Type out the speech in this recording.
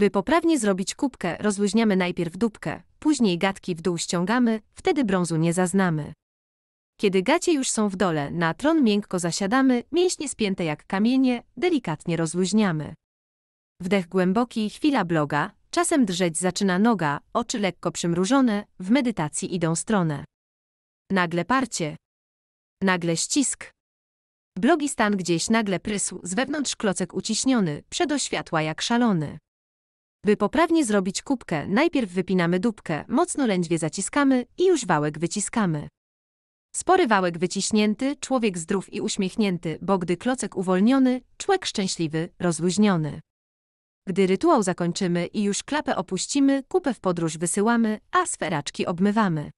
By poprawnie zrobić kubkę, rozluźniamy najpierw dupkę, później gatki w dół ściągamy, wtedy brązu nie zaznamy. Kiedy gacie już są w dole, na tron miękko zasiadamy, mięśnie spięte jak kamienie, delikatnie rozluźniamy. Wdech głęboki, chwila bloga, czasem drżeć zaczyna noga, oczy lekko przymrużone, w medytacji idą stronę. Nagle parcie. Nagle ścisk. Blogi stan gdzieś nagle prysł, z wewnątrz klocek uciśniony, przedoświatła jak szalony. By poprawnie zrobić kubkę, najpierw wypinamy dupkę, mocno lędźwie zaciskamy i już wałek wyciskamy. Spory wałek wyciśnięty, człowiek zdrów i uśmiechnięty, bo gdy klocek uwolniony, człowiek szczęśliwy, rozluźniony. Gdy rytuał zakończymy i już klapę opuścimy, kupę w podróż wysyłamy, a sferaczki obmywamy.